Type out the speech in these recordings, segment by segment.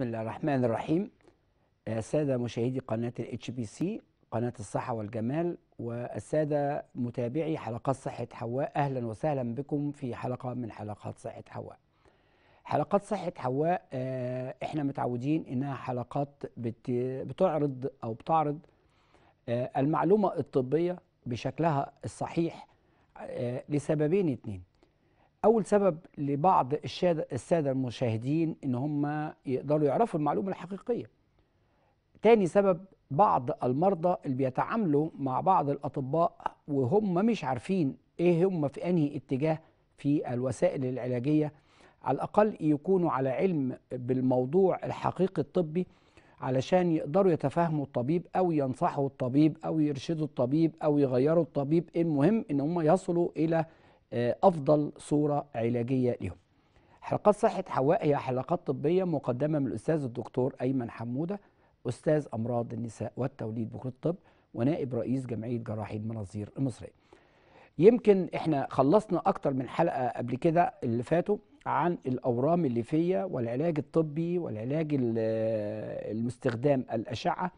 بسم الله الرحمن الرحيم آه، السادة مشاهدي قناة الاتش بي سي قناة الصحة والجمال والسادة متابعي حلقات صحة حواء أهلا وسهلا بكم في حلقة من حلقات صحة حواء حلقات صحة حواء آه، احنا متعودين انها حلقات بتعرض او بتعرض آه، المعلومة الطبية بشكلها الصحيح لسببين اتنين اول سبب لبعض الساده المشاهدين ان هم يقدروا يعرفوا المعلومه الحقيقيه تاني سبب بعض المرضى اللي بيتعاملوا مع بعض الاطباء وهم مش عارفين ايه هم في انهي اتجاه في الوسائل العلاجيه على الاقل يكونوا على علم بالموضوع الحقيقي الطبي علشان يقدروا يتفاهموا الطبيب او ينصحوا الطبيب او يرشدوا الطبيب او يغيروا الطبيب المهم ان هم يصلوا الى آه، افضل صوره علاجيه لهم حلقات صحه حواء هي حلقات طبيه مقدمه من الاستاذ الدكتور ايمن حموده استاذ امراض النساء والتوليد بكليه الطب ونائب رئيس جمعيه جراحي المناظير المصريه يمكن احنا خلصنا اكتر من حلقه قبل كده اللي فاتوا عن الاورام الليفيه والعلاج الطبي والعلاج المستخدام الاشعه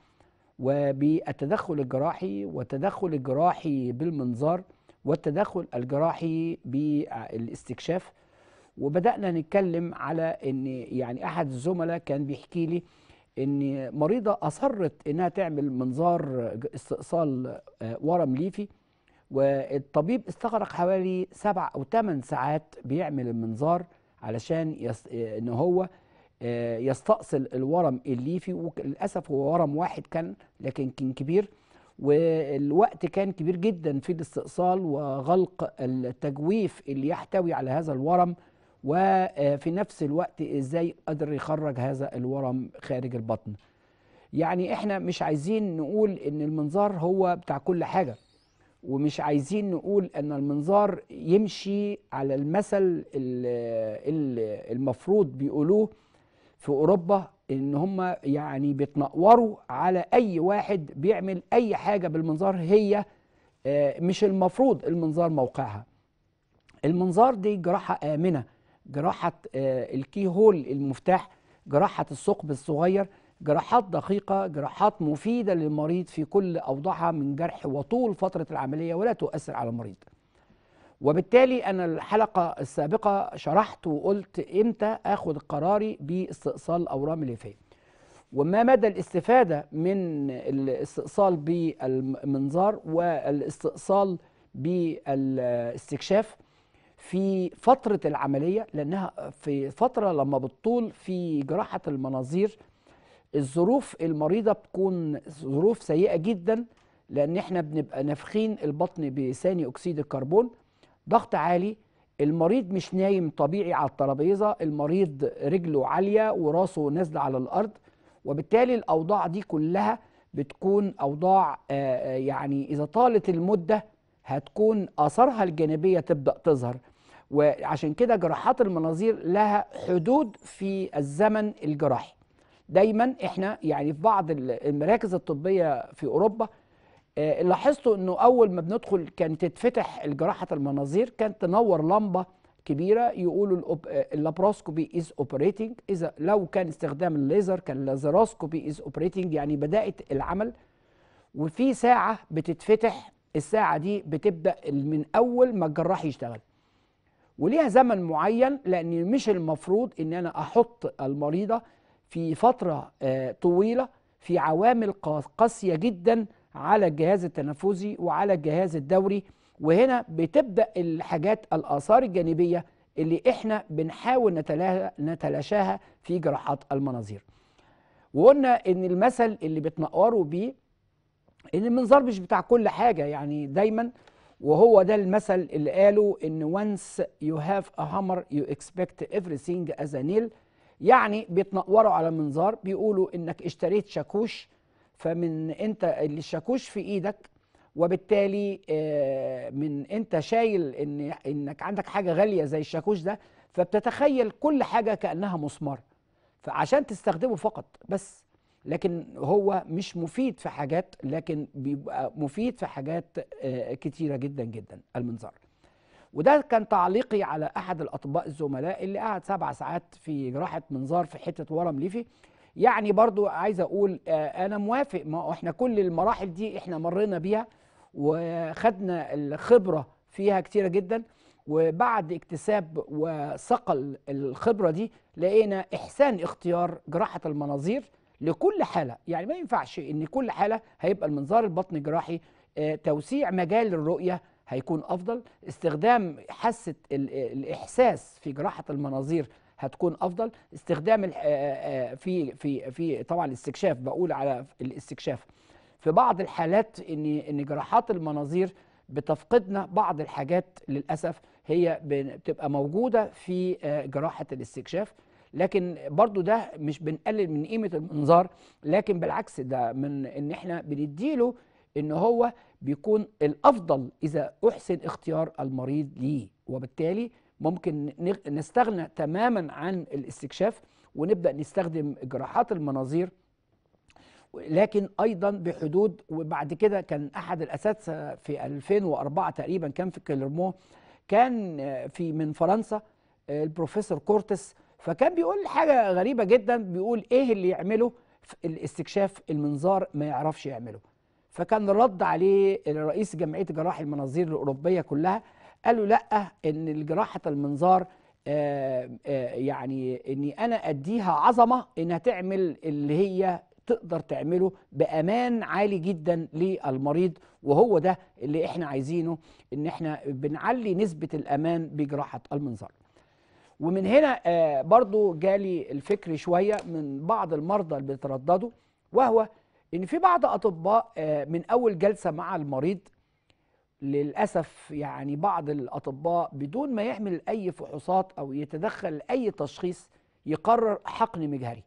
وبالتدخل الجراحي والتدخل الجراحي بالمنظار والتدخل الجراحي بالاستكشاف وبدانا نتكلم على ان يعني احد الزملاء كان بيحكي لي ان مريضه اصرت انها تعمل منظار استئصال آه، ورم ليفي والطبيب استغرق حوالي سبع او ثمان ساعات بيعمل المنظار علشان يس... آه، ان هو آه، يستأصل الورم الليفي وللاسف هو ورم واحد كان لكن كان كبير والوقت كان كبير جدا في الاستئصال وغلق التجويف اللي يحتوي على هذا الورم وفي نفس الوقت ازاي قدر يخرج هذا الورم خارج البطن يعني احنا مش عايزين نقول ان المنظار هو بتاع كل حاجة ومش عايزين نقول ان المنظار يمشي على المثل المفروض بيقولوه في اوروبا ان هم يعني بيتنقوروا على اي واحد بيعمل اي حاجه بالمنظار هي آه، مش المفروض المنظار موقعها المنظار دي جراحه امنه جراحه آه، الكي هول المفتاح جراحه الثقب الصغير جراحات دقيقة جراحات مفيدة للمريض في كل أوضاعها من جرح وطول فترة العملية ولا تؤثر على المريض وبالتالي أنا الحلقة السابقة شرحت وقلت إمتى آخد قراري باستئصال أورام الليفية وما مدى الاستفادة من الاستئصال بالمنظار والاستئصال بالاستكشاف في فترة العملية لأنها في فترة لما بتطول في جراحة المناظير الظروف المريضة بتكون ظروف سيئة جدا لأن احنا بنبقى نافخين البطن بثاني أكسيد الكربون ضغط عالي المريض مش نايم طبيعي على الترابيزه المريض رجله عاليه وراسه نازله على الارض وبالتالي الاوضاع دي كلها بتكون اوضاع آه، آه، يعني اذا طالت المده هتكون اثارها الجانبيه تبدا تظهر وعشان كده جراحات المناظير لها حدود في الزمن الجراحي دايما احنا يعني في بعض المراكز الطبيه في اوروبا آه، اللي لاحظته انه اول ما بندخل كانت تتفتح الجراحه المناظير كانت تنور لمبه كبيره يقولوا آه، اللابروسكوبي از اوبريتنج اذا لو كان استخدام الليزر كان لازراسكوبي از اوبريتنج يعني بدات العمل وفي ساعه بتتفتح الساعه دي بتبدا من اول ما الجراح يشتغل وليها زمن معين لان مش المفروض ان انا احط المريضه في فتره آه، طويله في عوامل قاسيه جدا على الجهاز التنفسي وعلى الجهاز الدوري وهنا بتبدا الحاجات الاثار الجانبيه اللي احنا بنحاول نتلاشاها في جراحات المناظير وقلنا ان المثل اللي بتنقروا بيه ان المنظار مش بتاع كل حاجه يعني دايما وهو ده المثل اللي قالوا ان once you have a hammer you expect everything as a nail يعني بيتنقروا على المنظار بيقولوا انك اشتريت شاكوش فمن انت اللي الشاكوش في ايدك وبالتالي آه، من انت شايل ان انك عندك حاجه غاليه زي الشاكوش ده فبتتخيل كل حاجه كانها مسمار فعشان تستخدمه فقط بس لكن هو مش مفيد في حاجات لكن بيبقى مفيد في حاجات آه، كتيره جدا جدا المنظار وده كان تعليقي على احد الاطباء الزملاء اللي قعد سبع ساعات في جراحه منظار في حته ورم ليفي يعني برضو عايز اقول آه، انا موافق ما احنا كل المراحل دي احنا مرينا بيها وخدنا الخبره فيها كتيره جدا وبعد اكتساب وصقل الخبره دي لقينا احسان اختيار جراحه المناظير لكل حاله يعني ما ينفعش ان كل حاله هيبقى المنظار البطني الجراحي آه، توسيع مجال الرؤيه هيكون افضل استخدام حاسه الاحساس في جراحه المناظير هتكون افضل استخدام آه، آه، آه، في في في طبعا الاستكشاف بقول على الاستكشاف في بعض الحالات ان ان جراحات المناظير بتفقدنا بعض الحاجات للاسف هي بتبقى موجوده في جراحه الاستكشاف لكن برضو ده مش بنقلل من قيمه المنظار لكن بالعكس ده من ان احنا بنديله ان هو بيكون الافضل اذا احسن اختيار المريض ليه وبالتالي ممكن نستغنى تماما عن الاستكشاف ونبدا نستخدم جراحات المناظير لكن ايضا بحدود وبعد كده كان احد الاساتذه في 2004 تقريبا كان في كليرمو كان في من فرنسا البروفيسور كورتس فكان بيقول حاجه غريبه جدا بيقول ايه اللي يعمله الاستكشاف المنظار ما يعرفش يعمله فكان رد عليه رئيس جمعيه جراح المناظير الاوروبيه كلها قالوا لا ان جراحه المنظار آآ آه، آآ آه، يعني اني انا اديها عظمه انها تعمل اللي هي تقدر تعمله بامان عالي جدا للمريض وهو ده اللي احنا عايزينه ان احنا بنعلي نسبه الامان بجراحه المنظار ومن هنا آه، برضو جالي الفكر شويه من بعض المرضى اللي بيترددوا وهو ان في بعض اطباء من اول جلسه مع المريض للأسف يعني بعض الأطباء بدون ما يعمل أي فحوصات أو يتدخل أي تشخيص يقرر حقن مجهري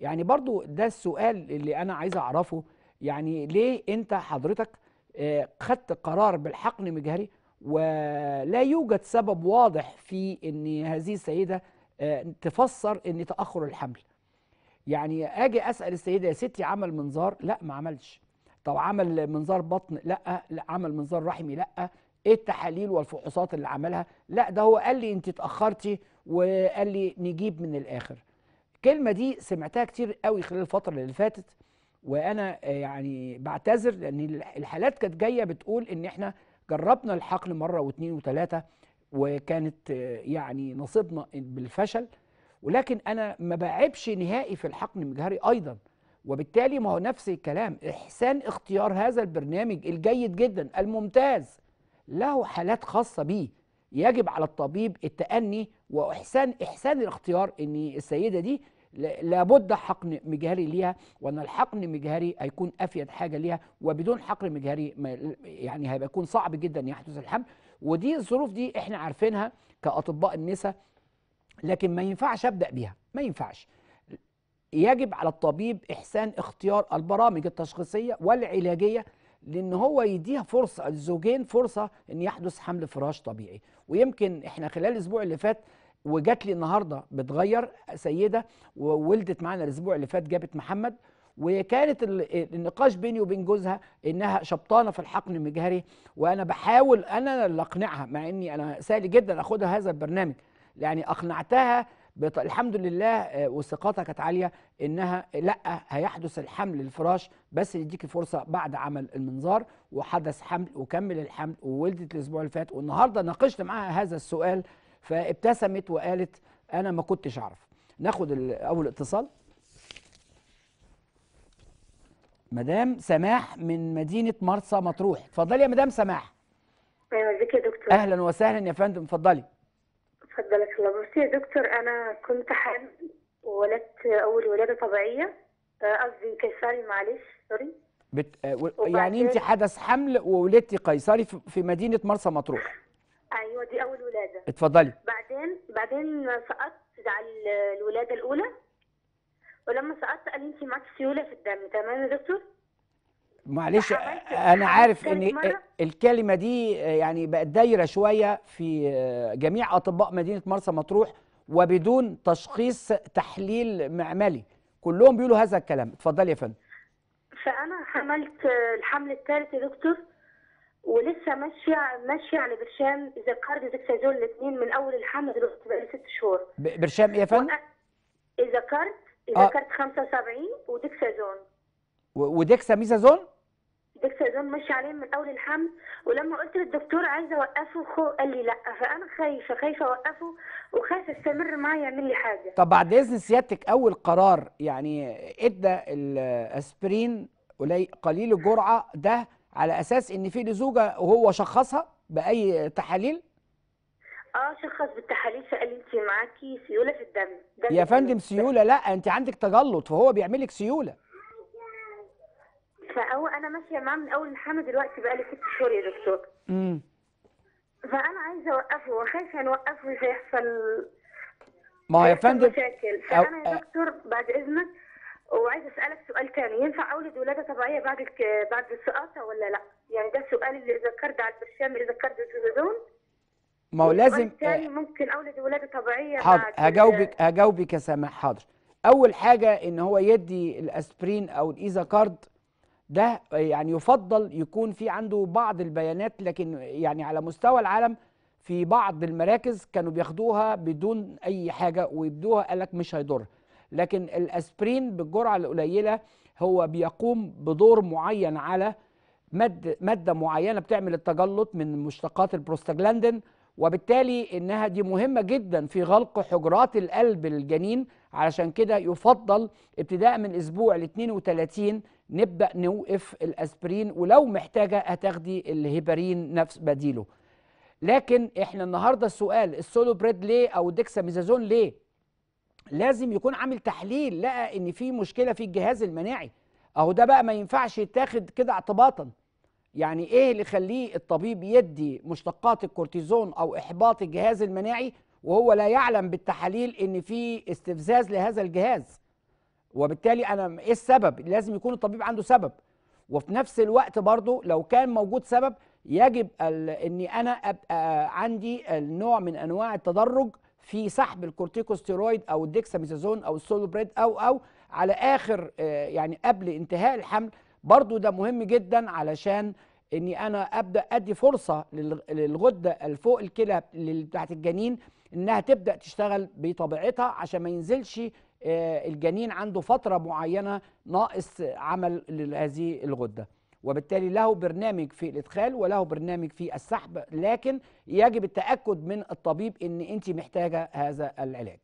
يعني برضو ده السؤال اللي أنا عايز أعرفه يعني ليه أنت حضرتك آه، خدت قرار بالحقن مجهري ولا يوجد سبب واضح في أن هذه السيدة آه، تفسر أن تأخر الحمل يعني أجي أسأل السيدة يا ستي عمل منظار لا ما عملش طب عمل منظار بطن لا لا عمل منظار رحمي لا ايه التحاليل والفحوصات اللي عملها لا ده هو قال لي انت اتاخرتي وقال لي نجيب من الاخر الكلمه دي سمعتها كتير قوي خلال الفتره اللي فاتت وانا آه، يعني بعتذر لان الحالات كانت جايه بتقول ان احنا جربنا الحقن مره واثنين وثلاثه وكانت آه، يعني نصيبنا بالفشل ولكن انا ما بعبش نهائي في الحقن المجهري ايضا وبالتالي ما هو نفس الكلام إحسان اختيار هذا البرنامج الجيد جدا الممتاز له حالات خاصة بيه يجب على الطبيب التأني وإحسان إحسان الاختيار إن السيدة دي لابد حقن مجهري ليها وان الحقن المجهري هيكون افيد حاجه ليها وبدون حقن مجهري يعني هيبقى يكون صعب جدا يحدث الحمل ودي الظروف دي احنا عارفينها كاطباء النساء لكن ما ينفعش ابدا بيها ما ينفعش يجب على الطبيب إحسان اختيار البرامج التشخيصية والعلاجية لأن هو يديها فرصة الزوجين فرصة أن يحدث حمل فراش طبيعي ويمكن إحنا خلال الأسبوع اللي فات وجات لي النهارده بتغير سيده وولدت معانا الاسبوع اللي فات جابت محمد وكانت النقاش بيني وبين جوزها انها شبطانه في الحقن المجهري وانا بحاول انا اللي اقنعها مع اني انا سهل جدا اخدها هذا البرنامج يعني اقنعتها بط... الحمد لله آه، وثقتها كانت عاليه انها لا هيحدث الحمل للفراش بس يديكي فرصه بعد عمل المنظار وحدث حمل وكمل الحمل وولدت الاسبوع اللي فات والنهارده ناقشت معاها هذا السؤال فابتسمت وقالت انا ما كنتش اعرف ناخد اول اتصال مدام سماح من مدينه مرسى مطروح اتفضلي يا مدام سماح ايوه ازيك يا دكتور اهلا وسهلا يا فندم اتفضلي تفضلك الله بصي يا دكتور أنا كنت حامل وولدت أول ولادة طبيعية آه، قصدي قيصري معلش سوري بت... آه، يعني أنت حدث حمل وولدتي قيصري في مدينة مرسى مطروح أيوه دي أول ولادة اتفضلي بعدين بعدين سقطت على الولادة الأولى ولما سقطت قال لي أنت معاكي سيولة في الدم تمام يا دكتور؟ معلش انا عارف ان الكلمه دي يعني بقت دايره شويه في آه، جميع اطباء مدينه مرسى مطروح وبدون تشخيص تحليل معملي كلهم بيقولوا هذا الكلام اتفضلي يا فندم فانا حملت الحمل الثالث يا دكتور ولسه ماشيه ماشيه يعني برشام زكارد زكسازول الاثنين من اول الحمل دلوقتي بقى لي ست شهور برشام ايه يا فندم؟ اذا كارت اذا آه. كارت 75 وديكسا ميزازون؟ الدكتور مش عليه من اول الحمل ولما قلت للدكتور عايزه اوقفه خو قال لي لا فانا خايفه خايفه اوقفه وخايفه استمر معاه يعمل لي حاجه طب بعد اذن سيادتك اول قرار يعني ادى الاسبرين قليل الجرعه ده على اساس ان في لزوجه وهو شخصها باي تحاليل اه شخص بالتحاليل فقال لي انت معاكي سيوله في الدم يا فندم سيوله لا انت عندك تجلط فهو بيعمل لك سيوله فهو انا ماشيه معاه من اول الحمل دلوقتي بقالي ست شهور يا دكتور امم فانا عايزه اوقفه وخايفه نوقفه يعني فيحصل ما هو يا فندم مشاكل فانا أو... يا دكتور بعد اذنك وعايزه اسالك سؤال تاني ينفع اولد ولاده طبيعيه بعد الك... بعد السقاطه ولا لا؟ يعني ده السؤال اللي ذكرت على البرشام اللي ذكرت الزوزون ما هو لازم تاني ممكن اولد ولاده طبيعيه حاضر هجاوبك هجاوبك يا سامح حاضر اول حاجه ان هو يدي الاسبرين او الايزا كارد ده يعني يفضل يكون في عنده بعض البيانات لكن يعني على مستوى العالم في بعض المراكز كانوا بياخدوها بدون اي حاجه ويبدوها قال لك مش هيضر لكن الاسبرين بالجرعه القليله هو بيقوم بدور معين على مد ماده معينه بتعمل التجلط من مشتقات البروستاجلاندين وبالتالي انها دي مهمه جدا في غلق حجرات القلب الجنين علشان كده يفضل ابتداء من اسبوع ل 32 نبدا نوقف الاسبرين ولو محتاجه هتاخدي الهيبارين نفس بديله لكن احنا النهارده السؤال السولو بريد ليه او الدكساميزازون ليه لازم يكون عامل تحليل لقى ان في مشكله في الجهاز المناعي اهو ده بقى ما ينفعش يتاخد كده اعتباطا يعني ايه اللي يخليه الطبيب يدي مشتقات الكورتيزون او احباط الجهاز المناعي وهو لا يعلم بالتحاليل ان في استفزاز لهذا الجهاز وبالتالي انا ايه السبب لازم يكون الطبيب عنده سبب وفي نفس الوقت برضو لو كان موجود سبب يجب اني انا ابقى عندي النوع من انواع التدرج في سحب الكورتيكوستيرويد او الديكساميزازون او السولوبريد او او على اخر آه، يعني قبل انتهاء الحمل برضو ده مهم جدا علشان اني انا ابدا ادي فرصه للغده الفوق الكلى بتاعت الجنين انها تبدا تشتغل بطبيعتها عشان ما ينزلش آه، الجنين عنده فترة معينة ناقص عمل لهذه الغدة وبالتالي له برنامج في الادخال وله برنامج في السحب لكن يجب التاكد من الطبيب ان انت محتاجه هذا العلاج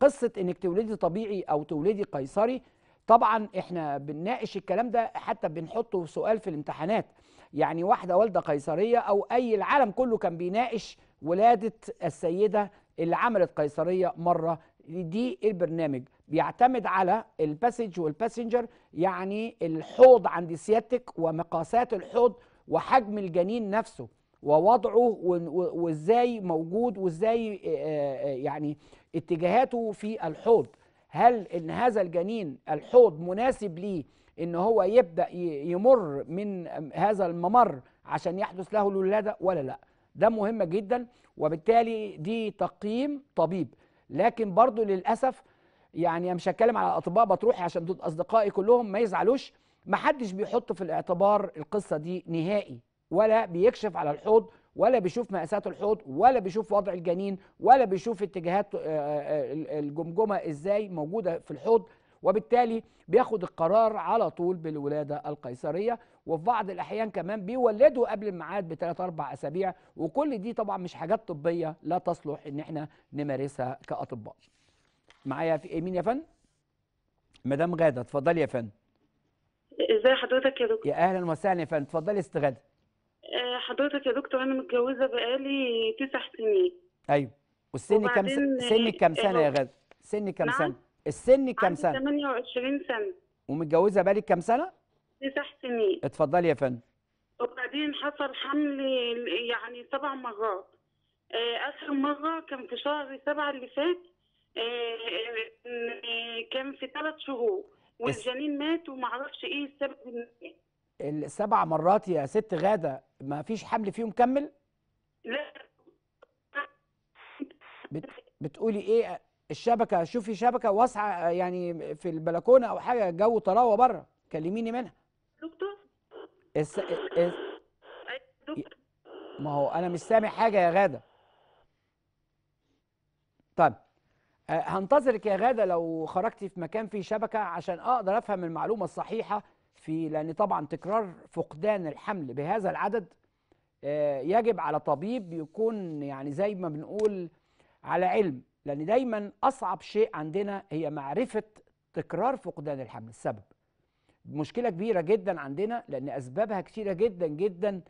قصه انك تولدي طبيعي او تولدي قيصري طبعا احنا بنناقش الكلام ده حتى بنحطه سؤال في الامتحانات يعني واحده والده قيصريه او اي العالم كله كان بيناقش ولاده السيده اللي عملت قيصريه مره دي البرنامج بيعتمد على الباسج والباسنجر يعني الحوض عند سيادتك ومقاسات الحوض وحجم الجنين نفسه ووضعه وازاي موجود وازاي آه، آه، يعني اتجاهاته في الحوض هل ان هذا الجنين الحوض مناسب ليه ان هو يبدا يمر من هذا الممر عشان يحدث له الولاده ولا لا ده مهم جدا وبالتالي دي تقييم طبيب لكن برضو للأسف يعني مش هتكلم على الأطباء بتروحي عشان دول أصدقائي كلهم ما يزعلوش ما حدش بيحط في الاعتبار القصة دي نهائي ولا بيكشف على الحوض ولا بيشوف مقاسات الحوض ولا بيشوف وضع الجنين ولا بيشوف اتجاهات آه، آه، آه، الجمجمة ازاي موجودة في الحوض وبالتالي بياخد القرار على طول بالولادة القيصرية وفي بعض الاحيان كمان بيولدوا قبل الميعاد بثلاث اربع اسابيع وكل دي طبعا مش حاجات طبيه لا تصلح ان احنا نمارسها كاطباء معايا في مين يا فندم مدام غاده اتفضلي يا فندم ازي حضرتك يا دكتور يا اهلا وسهلا يا فندم اتفضلي غاده. آه، حضرتك يا دكتور انا متجوزه بقالي تسع سنين ايوه والسن كام سن سنك آه، كام سنه يا غاده سن كام نعم. سنه السن كام سنه 28 سنه ومتجوزه بقالك كام سنه تسع سنين اتفضلي يا فندم وبعدين حصل حمل يعني سبع مرات آه، اخر مره كان في شهر سبعه اللي فات آه، آه، كان في ثلاث شهور والجنين مات وما اعرفش ايه السبب السبع مرات يا ست غاده ما فيش حمل فيهم كمل لا بتقولي ايه الشبكه شوفي شبكه واسعه يعني في البلكونه او حاجه الجو طراوه بره كلميني منها دكتور الس... اس دكتور ما هو انا مش سامع حاجه يا غاده طيب آه، هنتظرك يا غاده لو خرجتي في مكان فيه شبكه عشان اقدر افهم المعلومه الصحيحه في لان طبعا تكرار فقدان الحمل بهذا العدد آه، يجب على طبيب يكون يعني زي ما بنقول على علم لان دايما اصعب شيء عندنا هي معرفه تكرار فقدان الحمل السبب مشكله كبيره جدا عندنا لان اسبابها كتيره جدا جدا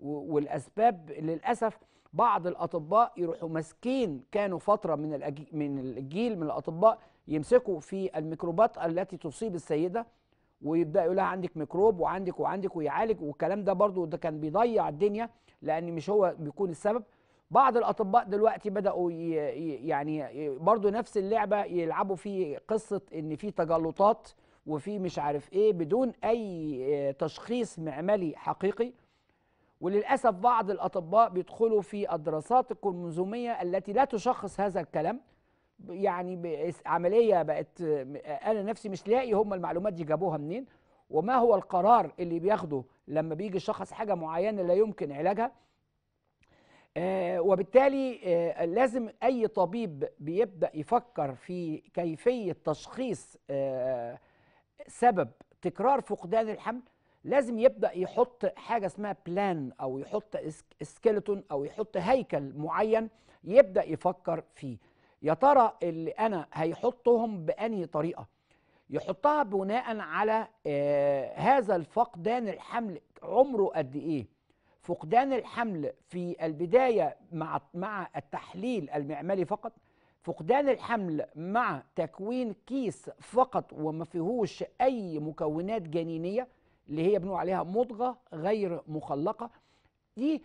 والاسباب للاسف بعض الاطباء يروحوا ماسكين كانوا فتره من من الجيل من الاطباء يمسكوا في الميكروبات التي تصيب السيده ويبدا يقول لها عندك ميكروب وعندك وعندك ويعالج والكلام ده برضو ده كان بيضيع الدنيا لان مش هو بيكون السبب بعض الاطباء دلوقتي بداوا يعني برضو نفس اللعبه يلعبوا في قصه ان في تجلطات وفي مش عارف ايه بدون اي آه، تشخيص معملي حقيقي وللاسف بعض الاطباء بيدخلوا في الدراسات الكروموزوميه التي لا تشخص هذا الكلام يعني عمليه بقت آه، انا نفسي مش لاقي هم المعلومات دي جابوها منين وما هو القرار اللي بياخده لما بيجي يشخص حاجه معينه لا يمكن علاجها آه وبالتالي آه لازم اي طبيب بيبدا يفكر في كيفيه تشخيص آه سبب تكرار فقدان الحمل لازم يبدا يحط حاجه اسمها بلان او يحط سكيلتون او يحط هيكل معين يبدا يفكر فيه يا ترى اللي انا هيحطهم بانهي طريقه يحطها بناء على آه هذا الفقدان الحمل عمره قد ايه فقدان الحمل في البدايه مع مع التحليل المعماري فقط فقدان الحمل مع تكوين كيس فقط وما فيهوش أي مكونات جنينية اللي هي بنقول عليها مضغة غير مخلقة دي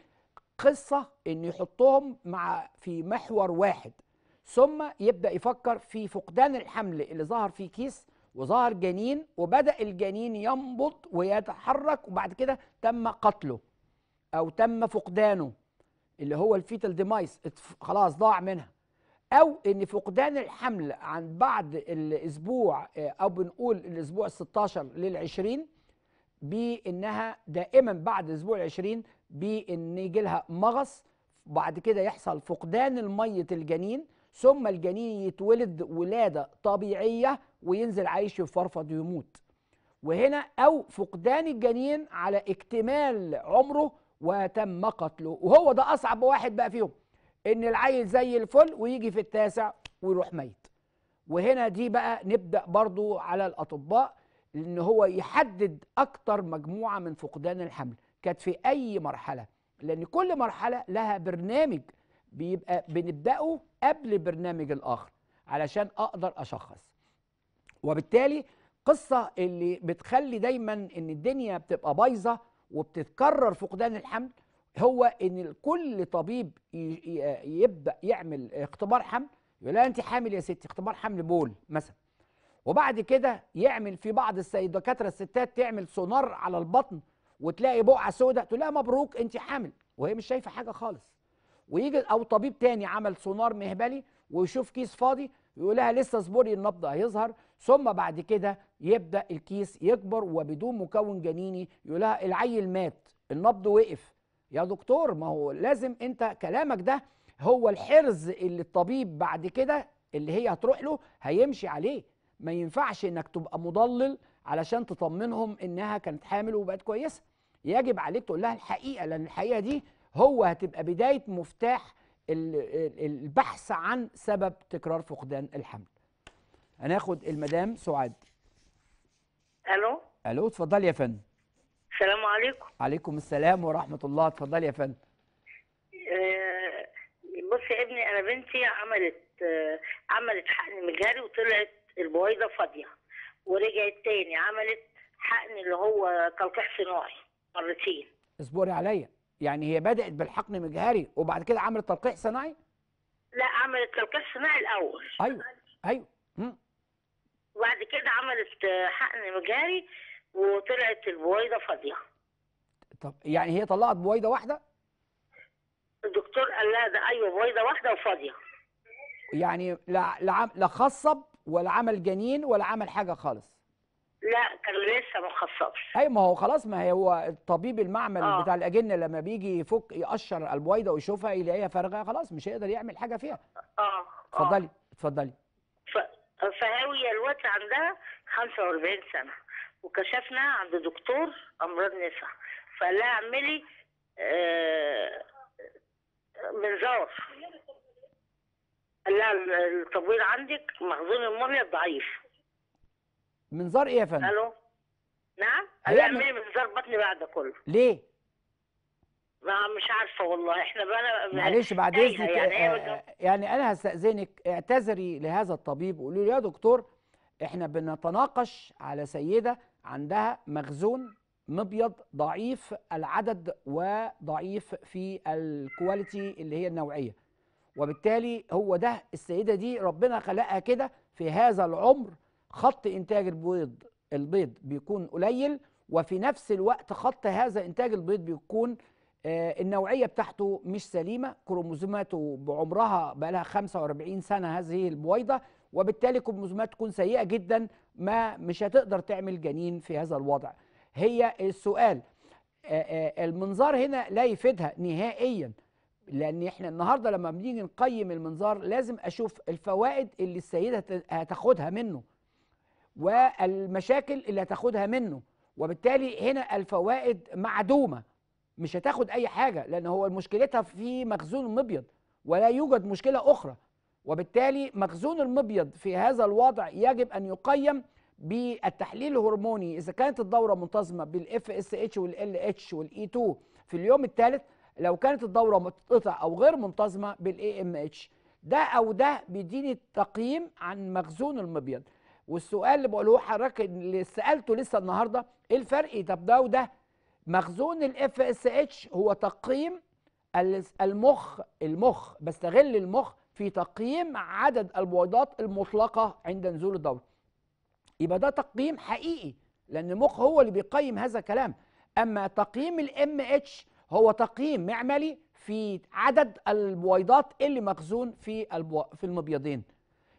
قصة إن يحطهم مع في محور واحد ثم يبدأ يفكر في فقدان الحمل اللي ظهر في كيس وظهر جنين وبدأ الجنين ينبض ويتحرك وبعد كده تم قتله أو تم فقدانه اللي هو الفيتال ديمايس خلاص ضاع منها او ان فقدان الحمل عن بعد الاسبوع آه، او بنقول الاسبوع 16 لل 20 بانها دائما بعد الاسبوع ال 20 بان يجي لها مغص بعد كده يحصل فقدان الميه الجنين ثم الجنين يتولد ولاده طبيعيه وينزل عايش يفرفض يموت وهنا او فقدان الجنين على اكتمال عمره وتم قتله وهو ده اصعب واحد بقى فيهم ان العيل زي الفل ويجي في التاسع ويروح ميت وهنا دي بقى نبدا برضو على الاطباء ان هو يحدد اكتر مجموعه من فقدان الحمل كانت في اي مرحله لان كل مرحله لها برنامج بيبقى بنبداه قبل برنامج الاخر علشان اقدر اشخص وبالتالي قصه اللي بتخلي دايما ان الدنيا بتبقى بايظه وبتتكرر فقدان الحمل هو ان كل طبيب يبدا يعمل اختبار حمل يقول لها انت حامل يا ستي اختبار حمل بول مثلا وبعد كده يعمل في بعض الدكاتره الستات تعمل سونار على البطن وتلاقي بقعه سوداء تقول لها مبروك انت حامل وهي مش شايفه حاجه خالص ويجي او طبيب تاني عمل سونار مهبلي ويشوف كيس فاضي يقول لها لسه اصبري النبض هيظهر ثم بعد كده يبدا الكيس يكبر وبدون مكون جنيني يقول لها العيل مات النبض وقف يا دكتور ما هو لازم انت كلامك ده هو الحرز اللي الطبيب بعد كده اللي هي هتروح له هيمشي عليه ما ينفعش انك تبقى مضلل علشان تطمنهم انها كانت حامل وبقت كويسه يجب عليك تقول لها الحقيقه لان الحقيقه دي هو هتبقى بدايه مفتاح البحث عن سبب تكرار فقدان الحمل هناخد المدام سعاد الو الو اتفضلي يا فندم السلام عليكم عليكم السلام ورحمه الله اتفضلي يا فندم آه بصي يا ابني انا بنتي عملت آه عملت حقن مجهري وطلعت البويضه فاضيه ورجعت تاني عملت حقن اللي هو تلقيح صناعي مرتين اصبري عليا يعني هي بدات بالحقن مجهري وبعد كده عملت تلقيح صناعي لا عملت تلقيح صناعي الاول ايوه ايوه وبعد كده عملت حقن مجهري وطلعت البويضه فاضيه طب يعني هي طلعت بويضه واحده الدكتور قال لها ده ايوه بويضه واحده وفاضيه يعني لا لا لا خصب ولا عمل جنين ولا عمل حاجه خالص لا كان لسه ما خصبش ايوه ما هو خلاص ما هي هو الطبيب المعمل آه. بتاع الاجنه لما بيجي يفك يقشر البويضه ويشوفها يلاقيها فارغه خلاص مش هيقدر يعمل حاجه فيها اه, آه. اتفضلي اتفضلي ف... فهاويه الوقت عندها 45 سنه وكشفنا عند دكتور امراض نساء فقال لها اعملي آه، آه، منظار قال لها التبويض عندك مخزون الميه ضعيف منظار ايه يا فندم؟ الو نعم؟ قال لها اعملي منظار بطني بعد كله ليه؟ ما مش عارفه والله احنا بقى معلش بعد اذنك يعني, آه، يعني انا هستاذنك اعتذري لهذا الطبيب وقولي له يا دكتور احنا بنتناقش على سيده عندها مخزون مبيض ضعيف العدد وضعيف في الكواليتي اللي هي النوعيه وبالتالي هو ده السيده دي ربنا خلقها كده في هذا العمر خط انتاج البيض البيض بيكون قليل وفي نفس الوقت خط هذا انتاج البيض بيكون آه، النوعيه بتاعته مش سليمه كروموزوماته بعمرها بقى لها 45 سنه هذه البويضه وبالتالي كروموزومات تكون سيئه جدا ما مش هتقدر تعمل جنين في هذا الوضع هي السؤال آه، آه، المنظار هنا لا يفيدها نهائيا لان احنا النهارده لما بنيجي نقيم المنظار لازم اشوف الفوائد اللي السيده هتاخدها منه والمشاكل اللي هتاخدها منه وبالتالي هنا الفوائد معدومه مش هتاخد اي حاجه لان هو مشكلتها في مخزون مبيض ولا يوجد مشكله اخرى وبالتالي مخزون المبيض في هذا الوضع يجب أن يقيم بالتحليل الهرموني إذا كانت الدورة منتظمة بالاف اس اتش والال اتش والاي 2 e في اليوم الثالث لو كانت الدورة متقطعة أو غير منتظمة بالاي ام اتش ده أو ده بيديني تقييم عن مخزون المبيض والسؤال اللي بقوله حضرتك اللي سألته لسه النهاردة إيه الفرق طب ده وده مخزون الاف اس اتش هو تقييم المخ المخ بستغل المخ في تقييم عدد البويضات المطلقة عند نزول الدورة يبقى ده تقييم حقيقي لأن المخ هو اللي بيقيم هذا الكلام أما تقييم الام اتش هو تقييم معملي في عدد البويضات اللي مخزون في البو... في المبيضين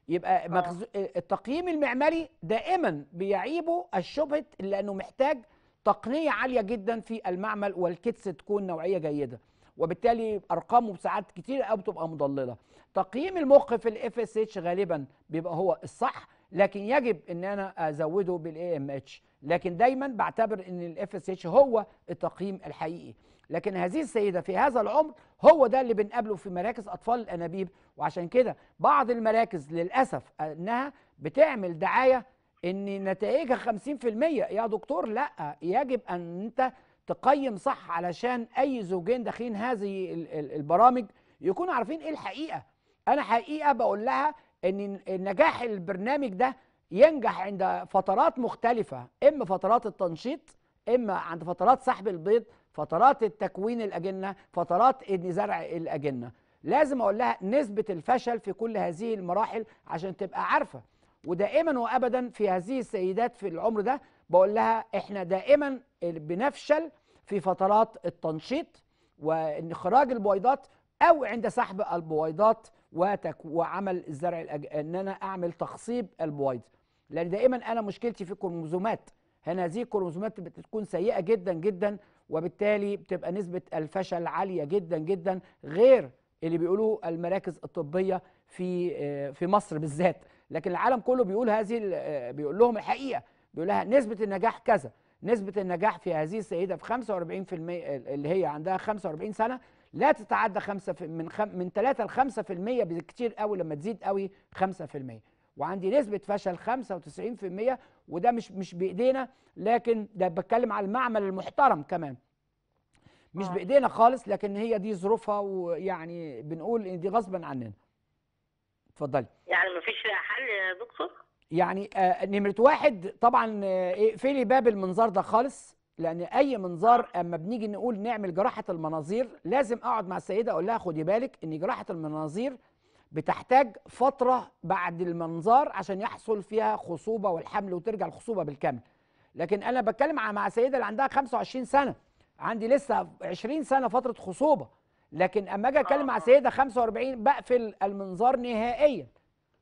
يبقى آه. مخز... التقييم المعملي دائما بيعيبه الشبهه لانه محتاج تقنيه عاليه جدا في المعمل والكتس تكون نوعيه جيده وبالتالي ارقامه ساعات كتير قوي بتبقى مضلله تقييم المخ في الاف اس اتش غالبا بيبقى هو الصح لكن يجب ان انا ازوده بالاي ام اتش لكن دايما بعتبر ان الاف اس اتش هو التقييم الحقيقي لكن هذه السيده في هذا العمر هو ده اللي بنقابله في مراكز اطفال الانابيب وعشان كده بعض المراكز للاسف انها بتعمل دعايه ان نتائجها 50% يا دكتور لا يجب ان انت تقيم صح علشان اي زوجين داخلين هذه البرامج يكونوا عارفين ايه الحقيقه انا حقيقه بقول لها ان نجاح البرنامج ده ينجح عند فترات مختلفه اما فترات التنشيط اما عند فترات سحب البيض فترات التكوين الاجنه فترات ان زرع الاجنه لازم اقول لها نسبه الفشل في كل هذه المراحل عشان تبقى عارفه ودائما وابدا في هذه السيدات في العمر ده بقول لها احنا دائما بنفشل في فترات التنشيط وانخراج البويضات او عند سحب البويضات وعمل الزرع الأج... ان انا اعمل تخصيب البويض لان دائما انا مشكلتي في الكروموزومات هنا هذه الكروموزومات بتكون سيئه جدا جدا وبالتالي بتبقى نسبه الفشل عاليه جدا جدا غير اللي بيقولوه المراكز الطبيه في آه، في مصر بالذات لكن العالم كله بيقول هذه آه، بيقول لهم الحقيقه بيقول لها نسبه النجاح كذا نسبة النجاح في هذه السيدة في 45% اللي هي عندها 45 سنة لا تتعدى 5 من خم من 3 ل 5% بالكتير قوي لما تزيد قوي 5% وعندي نسبة فشل 95% وده مش مش بإيدينا لكن ده بتكلم على المعمل المحترم كمان مش آه. بإيدينا خالص لكن هي دي ظروفها ويعني بنقول إن دي غصبا عننا اتفضلي يعني مفيش حل يا دكتور يعني آه، نمره واحد طبعا اقفلي آه، إيه، باب المنظار ده خالص لان اي منظار اما بنيجي نقول نعمل جراحه المناظير لازم اقعد مع السيده اقول لها خدي بالك ان جراحه المناظير بتحتاج فتره بعد المنظار عشان يحصل فيها خصوبه والحمل وترجع الخصوبه بالكامل لكن انا بتكلم مع سيده اللي عندها 25 سنه عندي لسه 20 سنه فتره خصوبه لكن اما اجي اتكلم مع آه. سيده 45 بقفل المنظار نهائيا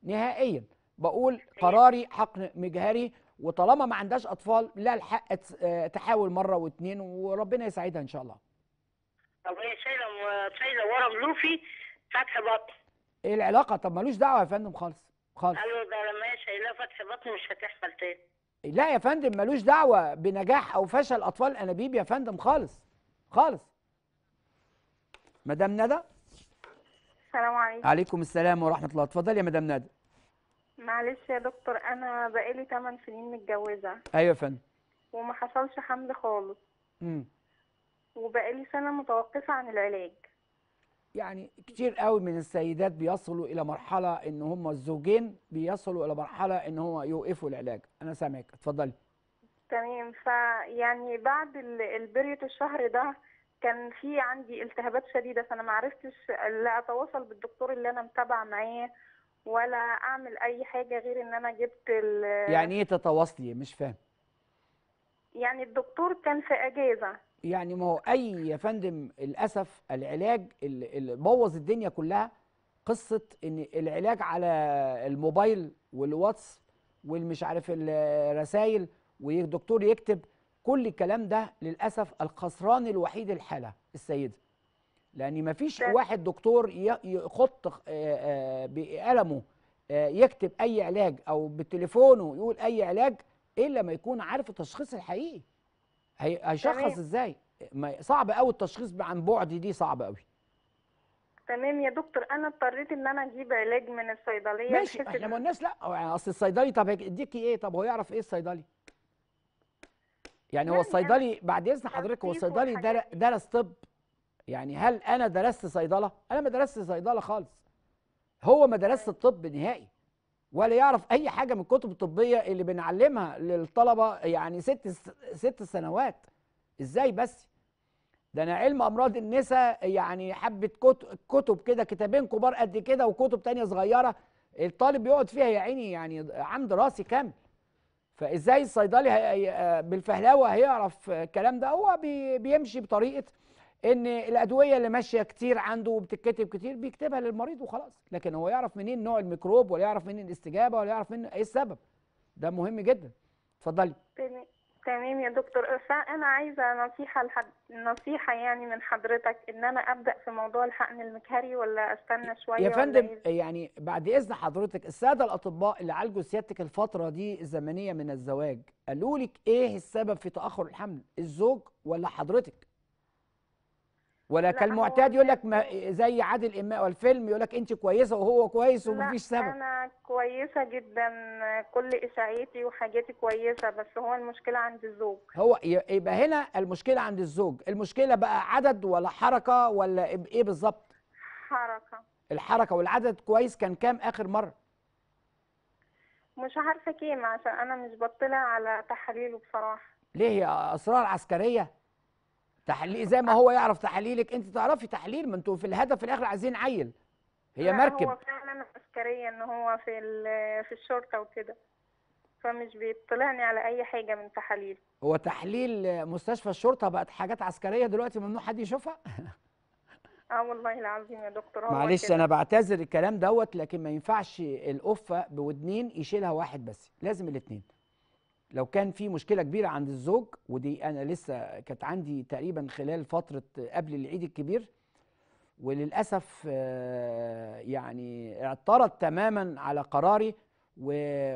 نهائيا بقول قراري حق مجهري وطالما ما عندهاش اطفال لها الحق آه، تحاول مره واثنين وربنا يساعدها ان شاء الله. طب هي شايله شايله ورا لوفي فتح بطن. ايه العلاقه؟ طب ملوش دعوه يا فندم خالص خالص. قالوا ده لما هي شايله فتح بطن مش هتحصل تاني. لا يا فندم ملوش دعوه بنجاح او فشل اطفال انابيب يا فندم خالص خالص. مدام ندى؟ السلام عليكم. عليكم السلام ورحمه الله، اتفضلي يا مدام ندى. معلش يا دكتور انا بقالي 8 سنين متجوزه ايوه يا فندم وما حصلش حمل خالص امم وبقالي سنه متوقفه عن العلاج يعني كتير قوي من السيدات بيصلوا الى مرحله ان هم الزوجين بيصلوا الى مرحله ان هم يوقفوا العلاج انا سامعك اتفضلي تمام فيعني بعد البرية الشهر ده كان في عندي التهابات شديده فانا ما عرفتش اتواصل بالدكتور اللي انا متابعه معاه ولا اعمل اي حاجه غير ان انا جبت ال يعني ايه تتواصلي مش فاهم يعني الدكتور كان في اجازه يعني ما هو اي يا فندم للاسف العلاج اللي بوظ الدنيا كلها قصه ان العلاج على الموبايل والواتس والمش عارف الرسايل والدكتور يكتب كل الكلام ده للاسف الخسران الوحيد الحاله السيده لان فيش واحد دكتور يخط آه، آه، بقلمه آه، يكتب اي علاج او بتليفونه يقول اي علاج الا ما يكون عارف التشخيص الحقيقي هيشخص ازاي صعب قوي التشخيص عن بعد دي صعب قوي تمام يا دكتور انا اضطريت ان انا اجيب علاج من الصيدليه ماشي احنا ما الناس لا يعني اصل الصيدلي طب هيديكي ايه طب هو يعرف ايه الصيدلي يعني هو الصيدلي يعني بعد اذن حضرتك هو الصيدلي درس طب يعني هل انا درست صيدله انا ما درستش صيدله خالص هو ما درست الطب نهائي ولا يعرف اي حاجه من الكتب الطبيه اللي بنعلمها للطلبه يعني ست ست سنوات ازاي بس ده انا علم امراض النساء يعني حبه كتب كده كتابين كبار قد كده وكتب تانية صغيره الطالب بيقعد فيها يا عيني يعني عام دراسي كامل فازاي الصيدلي آه، بالفهلاوه هيعرف الكلام ده هو بيمشي بطريقه ان الادويه اللي ماشيه كتير عنده وبتتكتب كتير بيكتبها للمريض وخلاص لكن هو يعرف منين نوع الميكروب ولا يعرف منين الاستجابه ولا يعرف منين ايه السبب ده مهم جدا اتفضلي تمام يا دكتور انا عايزه نصيحه لحد نصيحه يعني من حضرتك ان انا ابدا في موضوع الحقن المكهري ولا استنى شويه يا فندم إيه؟ يعني بعد اذن حضرتك الساده الاطباء اللي عالجوا سيادتك الفتره دي الزمنيه من الزواج قالوا لك ايه السبب في تاخر الحمل الزوج ولا حضرتك ولا كالمعتاد يقول لك زي عادل امام والفيلم يقول لك انت كويسه وهو كويس ومفيش سبب انا كويسه جدا كل اشاعيتي وحاجاتي كويسه بس هو المشكله عند الزوج هو يبقى هنا المشكله عند الزوج المشكله بقى عدد ولا حركه ولا ايه بالظبط حركه الحركه والعدد كويس كان كام اخر مره مش عارفه كام عشان انا مش بطلع على تحاليله بصراحه ليه هي اسرار عسكريه تحليل زي ما هو يعرف تحليلك انت تعرفي تحليل ما انتوا في الهدف في الاخر عايزين عيل هي مركب هو فعلا عسكريه ان هو في في الشرطه وكده فمش بيطلعني على اي حاجه من تحاليل هو تحليل مستشفى الشرطه بقت حاجات عسكريه دلوقتي ممنوع حد يشوفها اه والله العظيم يا دكتور هو معلش انا بعتذر الكلام دوت لكن ما ينفعش القفه بودنين يشيلها واحد بس لازم الاثنين لو كان في مشكله كبيره عند الزوج ودي انا لسه كانت عندي تقريبا خلال فتره قبل العيد الكبير وللاسف آه، يعني اعترض تماما على قراري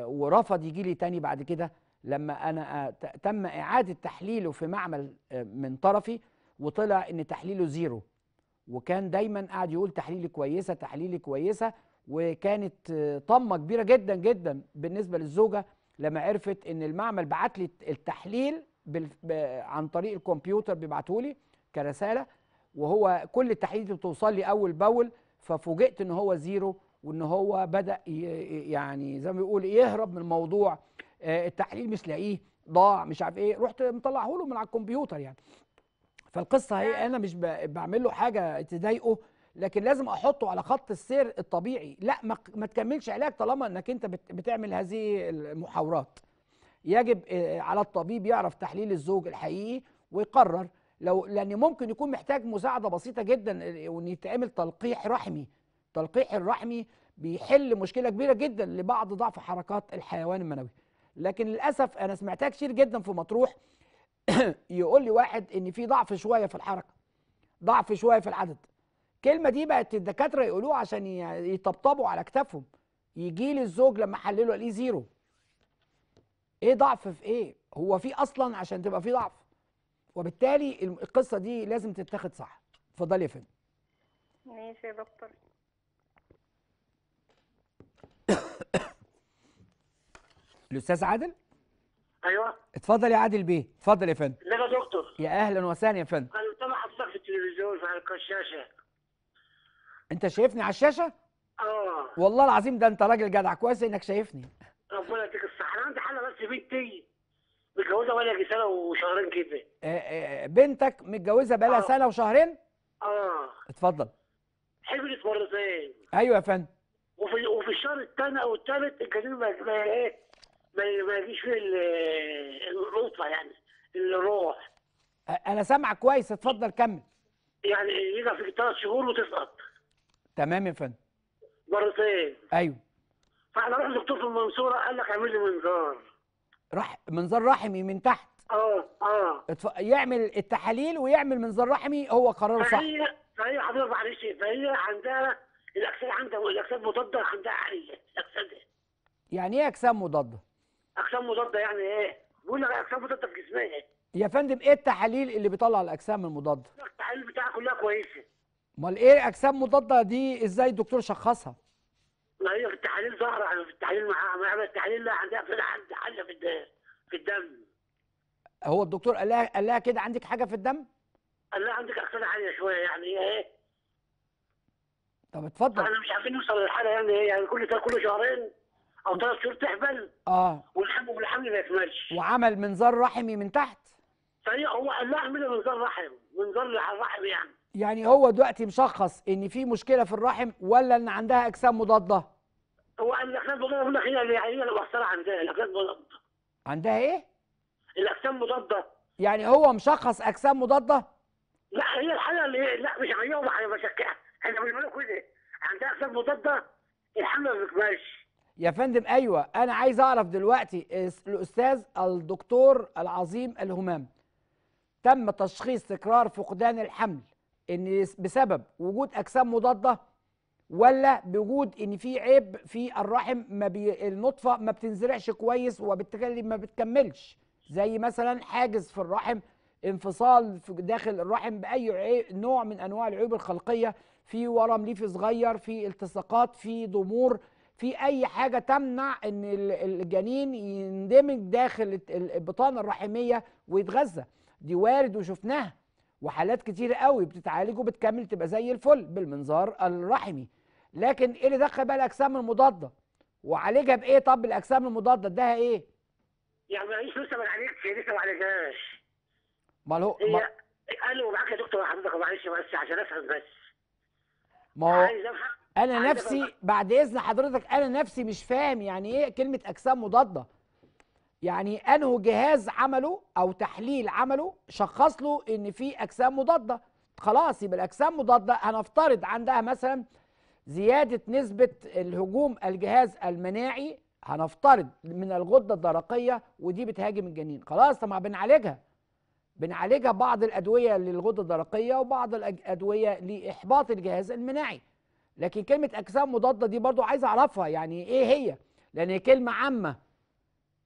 ورفض يجي لي تاني بعد كده لما انا تم اعاده تحليله في معمل آه، من طرفي وطلع ان تحليله زيرو وكان دايما قاعد يقول تحليلي كويسه تحليلي كويسه وكانت آه، طمه كبيره جدا جدا بالنسبه للزوجه لما عرفت ان المعمل بعت لي التحليل عن طريق الكمبيوتر بيبعته لي كرساله وهو كل التحليل بتوصل لي اول باول ففوجئت ان هو زيرو وان هو بدا يعني زي ما بيقول يهرب من الموضوع آه، التحليل مش لاقيه ضاع مش عارف ايه رحت مطلعه له من على الكمبيوتر يعني فالقصه هي نعم. انا مش بعمل له حاجه تضايقه لكن لازم احطه على خط السير الطبيعي لا ما, ما تكملش علاج طالما انك انت بتعمل هذه المحاورات يجب آه، على الطبيب يعرف تحليل الزوج الحقيقي ويقرر لو لان ممكن يكون محتاج مساعده بسيطه جدا آه، وان يتعمل تلقيح رحمي تلقيح الرحمي بيحل مشكله كبيره جدا لبعض ضعف حركات الحيوان المنوي لكن للاسف انا سمعتها كتير جدا في مطروح يقول لي واحد ان في ضعف شويه في الحركه ضعف شويه في العدد الكلمه دي بقت الدكاتره يقولوه عشان يطبطبوا على كتافهم يجي لي الزوج لما حلله قال زيرو ايه ضعف في ايه هو في اصلا عشان تبقى في ضعف وبالتالي القصه دي لازم تتاخد صح اتفضل يا فندم ماشي يا دكتور الاستاذ عادل ايوه اتفضل يا عادل بيه اتفضل يا فندم لا يا دكتور يا اهلا وسهلا يا فندم انا سامع حضرتك في التلفزيون في الشاشه انت شايفني على الشاشه اه والله العظيم ده انت راجل جدع كويس انك شايفني ربنا يديك الصحه انا عندي حاله بس بنتي متجوزه بقالها سنه وشهرين كده آه، آه، بنتك متجوزه بقالها آه. سنه وشهرين اه اتفضل حبلت مرتين ايوه يا فندم وفي وفي الشهر الثاني او الثالث الجنين ما ايه ما يجيش فيه القطه يعني الروح انا سامعك كويس اتفضل كمل يعني يجي في ثلاث شهور وتسقط تمام يا فندم مرتين ايوه فاحنا رحنا للدكتور في المنصوره قال لك اعمل لي منظار راح منظار رحمي من تحت اه اه يعمل التحاليل ويعمل منظار رحمي هو قراره صح فهي فهي حضرتك معلش فهي عندها الاجساد عندها الاجساد مضاده عندها عاليه الاجساد يعني ايه اجسام مضاده؟ اجسام مضاده يعني ايه؟ بيقول لك اجسام مضاده في جسمها يا فندم ايه التحاليل اللي بيطلع الاجسام المضاده؟ امال ايه اجسام مضاده دي ازاي الدكتور شخصها؟ ما هي في التحاليل ظاهره يعني في التحاليل ما عمل التحاليل لا عندها في حاجه في في الدم هو الدكتور قال لها قال لها كده عندك حاجه في الدم؟ قال لها عندك اكسده عاليه شويه يعني ايه؟ طب اتفضل احنا مش عارفين نوصل للحاله يعني ايه يعني كل كل شهرين او ثلاث شهور تحبل اه والحمل والحمل ما يكملش وعمل منظار رحمي من تحت فهي هو قال لها اعملي منظار رحم منظار الرحم يعني هو دلوقتي مشخص ان في مشكله في الرحم ولا ان عندها اجسام مضاده هو الاجسام مضاده هي هي لو عندها الاجسام مضاده عندها ايه الاجسام مضاده يعني هو مشخص اجسام مضاده لا هي الحاله اللي لا مش عينيها ولا بشكلها احنا بنقول لكم ايه عندها اجسام مضاده الحمل ما بتكبرش يا فندم ايوه انا عايز اعرف دلوقتي الاستاذ الدكتور العظيم الهمام تم تشخيص تكرار فقدان الحمل ان بسبب وجود اجسام مضاده ولا بوجود ان في عيب في الرحم ما بي النطفه ما بتنزرعش كويس وبالتالي ما بتكملش زي مثلا حاجز في الرحم انفصال في داخل الرحم باي نوع من انواع العيوب الخلقيه في ورم ليفي صغير في التصاقات في ضمور في اي حاجه تمنع ان الجنين يندمج داخل البطانه الرحميه ويتغذى دي وارد وشفناها وحالات كتير قوي بتتعالج وبتكمل تبقى زي الفل بالمنظار الرحمي لكن ايه اللي دخل بقى الاجسام المضاده وعالجها بايه طب الاجسام المضاده اداها ايه يعني معيش لسه ما اتعالجتش لسه ما عالجهاش ما هو ما... قالوا معاك يا دكتور حضرتك معلش بس عشان افهم بس ما هو انا نفسي بعد اذن حضرتك انا نفسي مش فاهم يعني ايه كلمه اجسام مضاده يعني انه جهاز عمله او تحليل عمله شخص له ان في اجسام مضاده خلاص يبقى الاجسام مضاده هنفترض عندها مثلا زياده نسبه الهجوم الجهاز المناعي هنفترض من الغده الدرقيه ودي بتهاجم الجنين خلاص طب ما بنعالجها بنعالجها بعض الادويه للغده الدرقيه وبعض الادويه لاحباط الجهاز المناعي لكن كلمه اجسام مضاده دي برضو عايز اعرفها يعني ايه هي لان هي كلمه عامه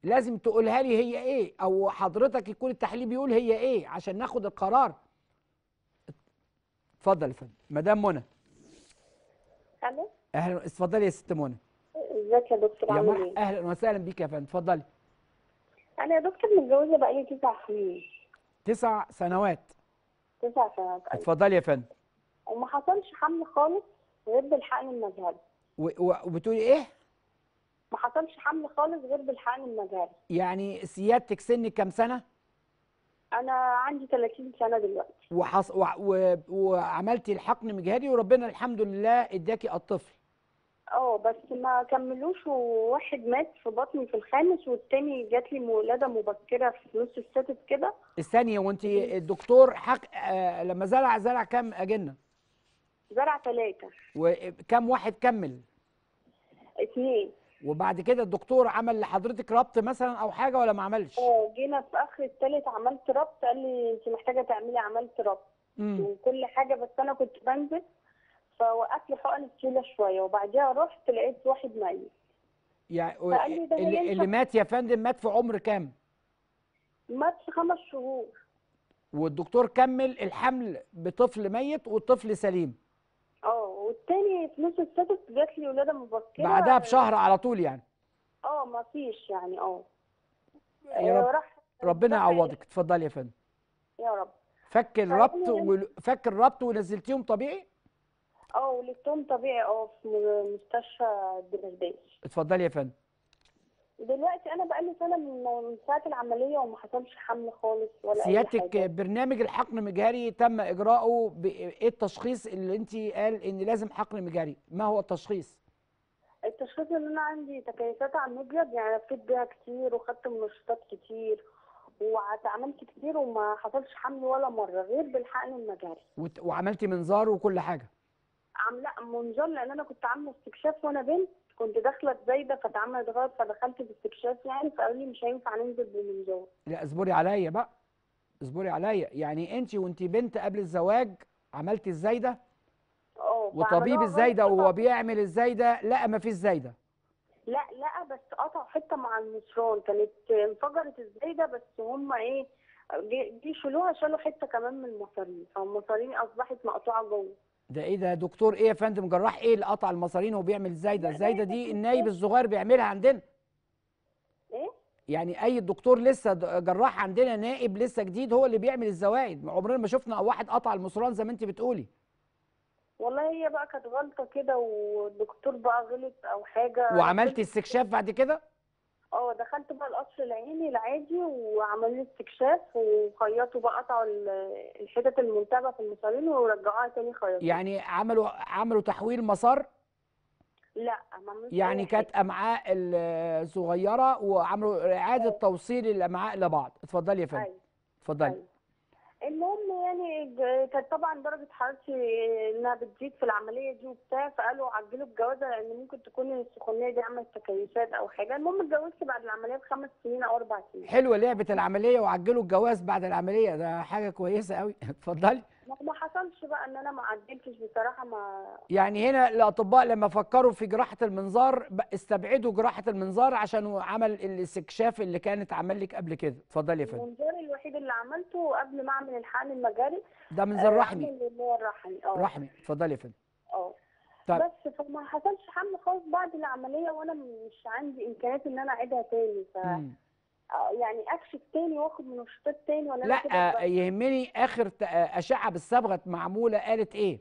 لازم تقولها لي هي ايه او حضرتك يكون التحليل بيقول هي ايه عشان ناخد القرار اتفضل يا فندم مدام منى الو اهلا اتفضلي يا ست منى ازيك يا دكتور عامل ايه اهلا وسهلا بيك يا فندم اتفضلي انا يا دكتور متجوزه بقالي تسع سنين تسع سنوات تسع سنوات أيوة. اتفضلي يا فندم وما حصلش حمل خالص غير بالحقن المذهبي وبتقولي ايه ما حصلش حمل خالص غير بالحقن المجاري يعني سيادتك سن كام سنه انا عندي 30 سنه دلوقتي وحص... و... و... وعملتي الحقن مجهري وربنا الحمد لله اداكي الطفل اه بس ما كملوش وواحد مات في بطني في الخامس والتاني جات لي مولاده مبكره في نص السادس كده الثانيه وانت الدكتور حق آه لما زرع زرع كام اجنه زرع ثلاثه وكم واحد كمل اثنين وبعد كده الدكتور عمل لحضرتك ربط مثلا او حاجه ولا ما عملش؟ اه جينا في اخر الثالث عملت ربط قال لي انت محتاجه تعملي عملت ربط مم. وكل حاجه بس انا كنت بنزل فوقفت لي حقن الكيلة شويه وبعديها رحت لقيت واحد ميت يعني اللي, اللي مات يا فندم مات في عمر كام؟ مات في خمس شهور والدكتور كمل الحمل بطفل ميت وطفل سليم والتاني في نص السادس جات لي ولاده مبكره بعدها بشهر على طول يعني اه ما فيش يعني اه يا آه، رب ربنا يعوضك اتفضلي يا فندم يا رب فك الربط فك الربط ونزلتيهم طبيعي اه ولقيتهم طبيعي اه في مستشفى الدمشقيه اتفضلي يا فندم دلوقتي انا بقالي سنه من ساعه العمليه وما حصلش حمل خالص ولا سيادتك أي حاجة. برنامج الحقن المجهري تم اجراؤه بايه ايه التشخيص اللي انت قال ان لازم حقن مجهري ما هو التشخيص التشخيص ان انا عندي تكيسات على المبيض يعني لفيت بيها كتير وخدت منشطات كتير واتعاملت كتير وما حصلش حمل ولا مره غير بالحقن المجهري وت... وعملتي منظار وكل حاجه عم لا منظار لان انا كنت عامله استكشاف وانا بنت كنت داخله زايده فاتعملت غلط فدخلت باستكشاف يعني فقالوا لي مش هينفع ننزل بالمنظار لا اصبري عليا بقى اصبري عليا يعني انت وانت بنت قبل الزواج عملتي الزايده اه وطبيب الزايده وهو بيعمل الزايده لقى ما فيش زايده لا لا بس قطع حته مع النصران كانت انفجرت الزايده بس هم ايه جه شالوها شالوا حته كمان من المصارين فالمصارين اصبحت مقطوعه جوه ده ايه ده دكتور ايه يا فندم جراح ايه اللي قطع المصارين وبيعمل الزايده الزايده دي النايب الصغير بيعملها عندنا ايه يعني اي دكتور لسه جراح عندنا نائب لسه جديد هو اللي بيعمل الزوايد عمرنا ما شفنا واحد قطع المصران زي ما انت بتقولي والله هي بقى كانت غلطه كده والدكتور بقى غلط او حاجه وعملتي استكشاف بعد كده اه دخلت بقى القصر العيني العادي وعملوا استكشاف وخيطوا بقى قطعوا الحتت الملتبه في المسارين ورجعوها تاني خياطين يعني عملوا عملوا تحويل مسار؟ لا يعني كانت امعاء صغيره وعملوا اعاده أيوة. توصيل الامعاء لبعض اتفضلي يا فندم أيوة. اتفضلي أيوة. المهم يعني كانت طبعا درجه حرارتي انها بتزيد في العمليه دي وبتاع فقالوا عجلوا الجوازه لان ممكن تكون السخونيه دي عملت تكيسات او حاجه المهم اتجوزت بعد العمليه بخمس سنين او اربع سنين حلوه لعبه العمليه وعجلوا الجواز بعد العمليه ده حاجه كويسه قوي اتفضلي ما حصلش بقى ان انا ما عدلتش بصراحه ما يعني هنا الاطباء لما فكروا في جراحه المنظار استبعدوا جراحه المنظار عشان عمل الاستكشاف اللي كانت عمل لك قبل كده اتفضلي يا فندم الوحيد اللي عملته قبل ما اعمل الحقن المجاري ده من زي آه، رحمي اللي هو اه رحمي اتفضلي يا فندم اه طيب. بس فما حصلش حمل خالص بعد العمليه وانا مش عندي امكانيات ان انا اعيدها تاني ف مم. آه، يعني اكشف تاني واخد منشطات تاني ولا لا آه، يهمني اخر اشعه بالصبغه معموله قالت ايه؟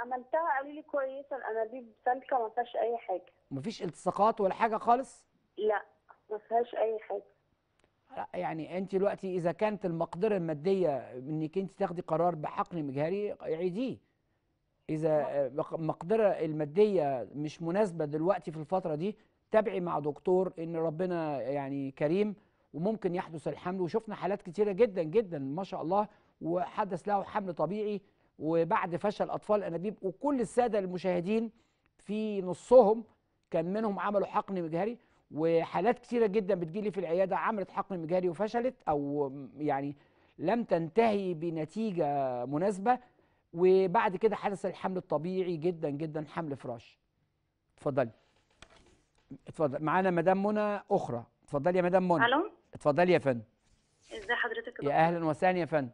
عملتها قالوا لي كويسه الانابيب سالكه ما فيهاش اي حاجه مفيش التصاقات ولا حاجه خالص؟ لا ما فيهاش اي حاجه يعني انت دلوقتي اذا كانت المقدره الماديه انك انت تاخدي قرار بحقن مجهري اعيديه اذا المقدره الماديه مش مناسبه دلوقتي في الفتره دي تابعي مع دكتور ان ربنا يعني كريم وممكن يحدث الحمل وشفنا حالات كتيره جدا جدا ما شاء الله وحدث له حمل طبيعي وبعد فشل اطفال انابيب وكل الساده المشاهدين في نصهم كان منهم عملوا حقن مجهري وحالات كثيره جدا بتجيلي في العياده عملت حقن مجهري وفشلت او يعني لم تنتهي بنتيجه مناسبه وبعد كده حدث الحمل الطبيعي جدا جدا حمل فراش اتفضلي اتفضل معانا مدام منى اخرى اتفضلي يا مدام منى الو اتفضلي يا فندم ازي حضرتك يا اهلا وسهلا يا فندم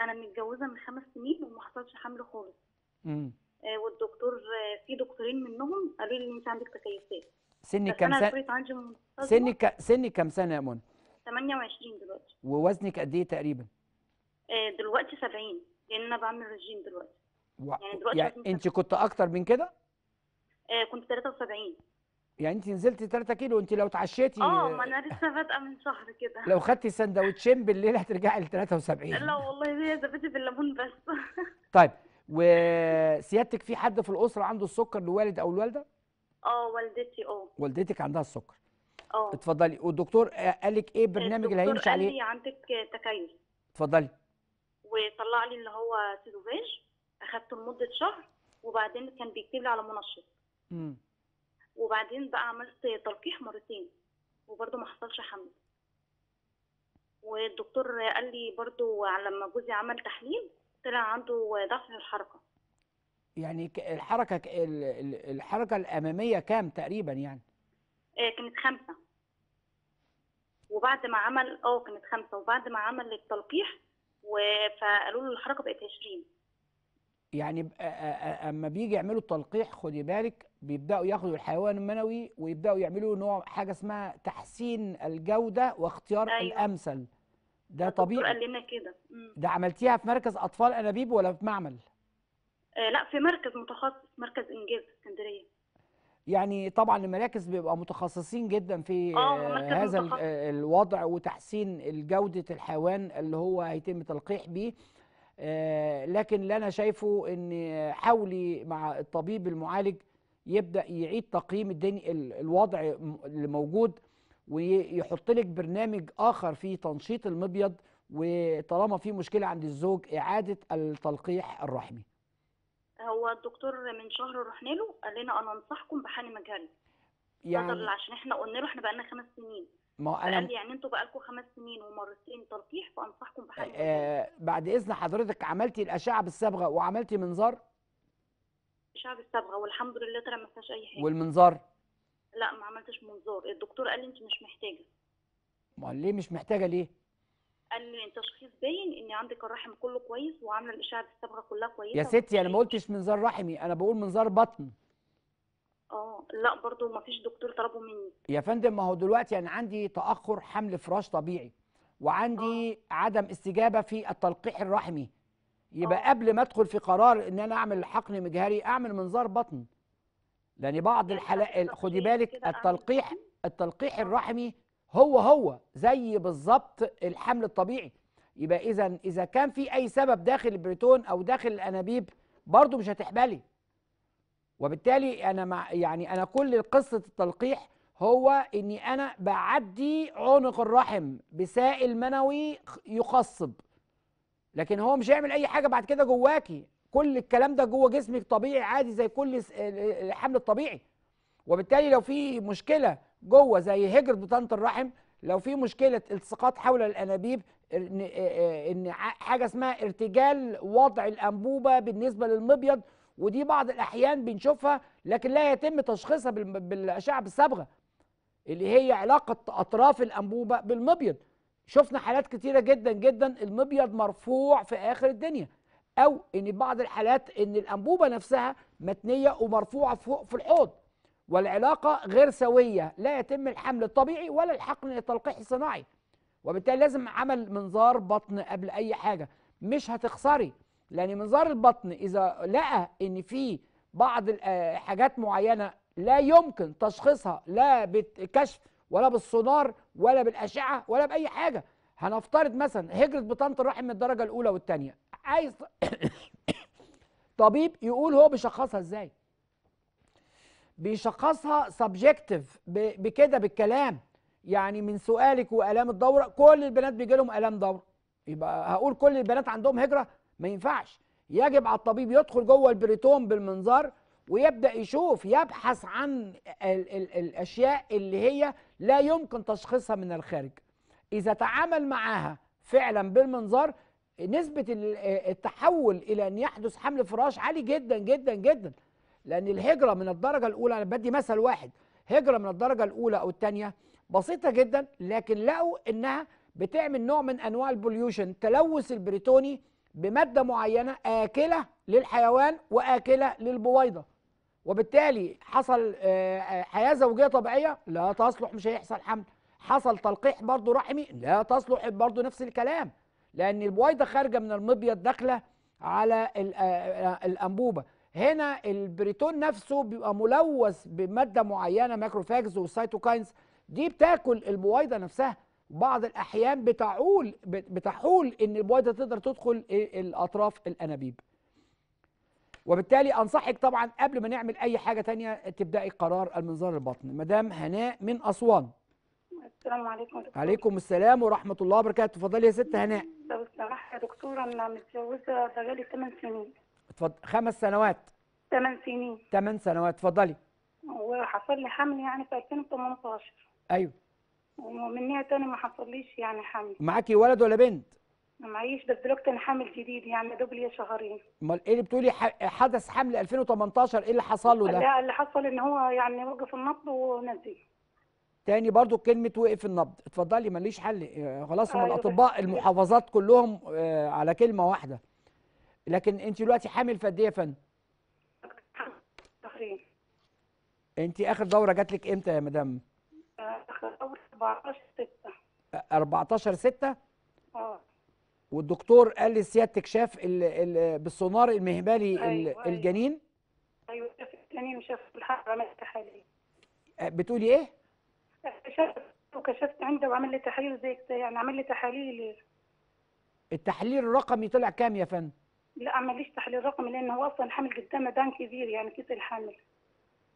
انا متجوزه من خمس سنين وما حصلش حمل خالص امم آه، والدكتور آه، في دكتورين منهم قالوا لي ان انت عندك تكيفات سنك كام سنه؟ سنك كام سنه يا منى؟ 28 دلوقتي ووزنك قد ايه تقريبا؟ آه، دلوقتي 70 لان يعني انا بعمل ريجيم دلوقتي و... يعني دلوقتي يعني انت كنت اكتر من كده؟ كنت 73 يعني انت نزلتي 3 كيلو انت لو اتعشيتي اه ما انا لسه بادئه من شهر كده لو خدتي سندوتشين بالليل هترجعي ل 73 لا والله هي زبدتي بالليمون بس طيب وسيادتك في حد في الاسره عنده السكر الوالد او الوالده اه والدتي اه والدتك عندها السكر اه اتفضلي والدكتور قال لك ايه البرنامج اللي هيمشي عليه الدكتور قال لي عندك تكيف اتفضلي وطلع لي اللي هو سيلوفاج اخذته لمده شهر وبعدين كان بيكتب لي على منشط امم وبعدين بقى عملت تلقيح مرتين وبرده ما حصلش حمل والدكتور قال لي برده لما جوزي عمل تحليل طلع عنده ضعف في الحركه يعني الحركه الحركه الاماميه كام تقريبا يعني آه، كانت خمسة وبعد ما عمل اه كانت خمسة وبعد ما عمل التلقيح فقالوا له الحركة بقت 20 يعني اما بيجي يعملوا التلقيح خدي بالك بيبداوا ياخدوا الحيوان المنوي ويبداوا يعملوا نوع حاجه اسمها تحسين الجوده واختيار أيوة. الامثل ده طبيعي قال لنا كده ده عملتيها في مركز اطفال انابيب ولا في معمل آه لا في مركز متخصص مركز انجاز اسكندريه يعني طبعا المراكز بيبقى متخصصين جدا في آه, آه، هذا متخصص. آه، الوضع وتحسين جوده الحيوان اللي هو هيتم تلقيح بيه آه، لكن اللي انا شايفه ان حاولي مع الطبيب المعالج يبدا يعيد تقييم الدنيا الوضع اللي موجود ويحط لك برنامج اخر في تنشيط المبيض وطالما في مشكله عند الزوج اعاده التلقيح الرحمي هو الدكتور من شهر رحنا له قال لنا انا انصحكم بحقن مجهري يعني عشان احنا قلنا له احنا بقالنا خمس سنين ما انا قال يعني انتوا بقالكم خمس سنين ومرتين تلقيح فانصحكم بحقن آه بعد اذن حضرتك عملتي الاشعه بالصبغه وعملتي منظار؟ الاشعه بالصبغه والحمد لله طلع ما فيهاش اي حاجه والمنظار؟ لا ما عملتش منظار الدكتور قال لي انت مش محتاجه امال ليه مش محتاجه ليه قال لي تشخيص باين ان عندك الرحم كله كويس وعامله الاشعه الصبغه كلها كويسه يا ستي انا ما قلتش منظار رحمي انا بقول منظار بطن اه لا برضه ما فيش دكتور طلبه مني يا فندم ما هو دلوقتي انا عندي تاخر حمل فراش طبيعي وعندي أوه. عدم استجابه في التلقيح الرحمي يبقى أوه. قبل ما ادخل في قرار ان انا اعمل حقن مجهري اعمل منظار بطن لان بعض الحالات خدي بالك التلقيح التلقيح الرحمي هو هو زي بالظبط الحمل الطبيعي يبقى اذا اذا كان في اي سبب داخل البريتون او داخل الانابيب برضه مش هتحبلي وبالتالي انا مع يعني انا كل قصه التلقيح هو اني انا بعدي عنق الرحم بسائل منوي يخصب لكن هو مش هيعمل اي حاجه بعد كده جواكي كل الكلام ده جوه جسمك طبيعي عادي زي كل الحمل الطبيعي وبالتالي لو في مشكله جوه زي هجره بطانه الرحم لو في مشكله التصاقات حول الانابيب ان ان حاجه اسمها ارتجال وضع الانبوبه بالنسبه للمبيض ودي بعض الاحيان بنشوفها لكن لا يتم تشخيصها بالاشعه بالصبغه اللي هي علاقه اطراف الانبوبه بالمبيض شفنا حالات كتيره جدا جدا المبيض مرفوع في اخر الدنيا او ان بعض الحالات ان الانبوبه نفسها متنيه ومرفوعه فوق في الحوض والعلاقه غير سويه لا يتم الحمل الطبيعي ولا الحقن للتلقيح الصناعي وبالتالي لازم عمل منظار بطن قبل اي حاجه مش هتخسري لان منظار البطن اذا لقى ان في بعض آه، حاجات معينه لا يمكن تشخيصها لا بالكشف ولا بالسونار ولا بالاشعه ولا باي حاجه هنفترض مثلا هجره بطانه الرحم من الدرجه الاولى والثانيه عايز طبيب يقول هو بيشخصها ازاي بيشخصها سبجكتيف بكده بالكلام يعني من سؤالك والام الدوره كل البنات بيجي لهم الام دوره يبقى هقول كل البنات عندهم هجره ما ينفعش يجب على الطبيب يدخل جوه البريتوم بالمنظار ويبدا يشوف يبحث عن ال ال الاشياء اللي هي لا يمكن تشخيصها من الخارج اذا تعامل معاها فعلا بالمنظار نسبه آه، التحول الى ان يحدث حمل فراش عالي جدا جدا جدا لان الهجره من الدرجه الاولى انا بدي مثل واحد هجره من الدرجه الاولى او الثانيه بسيطه جدا لكن لقوا انها بتعمل نوع من انواع البوليوشن تلوث البريتوني بماده معينه اكله للحيوان واكله للبويضه وبالتالي حصل آه، آه، حياه زوجيه طبيعيه لا تصلح مش هيحصل حمل حصل تلقيح برضه رحمي لا تصلح برضه نفس الكلام لان البويضه خارجه من المبيض داخله على الانبوبه هنا البريتون نفسه بيبقى ملوث بماده معينه ماكروفاجز والسيتوكاينز دي بتاكل البويضه نفسها بعض الاحيان بتعول بتحول ان البويضه تقدر تدخل الاطراف الانابيب وبالتالي انصحك طبعا قبل ما نعمل اي حاجه تانية تبداي قرار المنظار البطني مدام هناء من اسوان السلام عليكم دكتور. عليكم السلام ورحمه الله وبركاته اتفضلي يا ست هناء لو سمحت يا دكتوره انا متجوزه بقالي 8 سنين اتفضل خمس سنوات 8 سنين 8 سنوات اتفضلي وحصل لي حمل يعني في 2018 ايوه ومنها تاني ما حصليش يعني حمل معاكي ولد ولا بنت؟ معيش بس دلوقتي انا حامل جديد يعني دوب ليا شهرين امال ايه اللي بتقولي حدث حمل 2018 ايه اللي حصل له ده؟ لا اللي حصل ان هو يعني وقف النبض ونزل تاني برضو كلمه وقف النبض اتفضلي ماليش حل آه، خلاص هم أيوة، الاطباء المحافظات كلهم آه، على كلمه واحده لكن انت دلوقتي حامل فدية فن يا فندم انت اخر دوره جات لك امتى يا مدام اخر دوره 14 6 14 6 اه والدكتور قال لي سيادتك شاف ال ال بالسونار المهبلي أيوة،, أيوة الجنين ايوه شاف الجنين وشاف الحراره حاليا آه، بتقولي ايه وكشفت عنده وعمل لي تحاليل زي كده يعني عمل لي تحاليل التحليل الرقمي طلع كام يا فندم؟ لا ما عمليش تحليل رقمي لان هو اصلا حامل قدامه دان كبير يعني كيس الحمل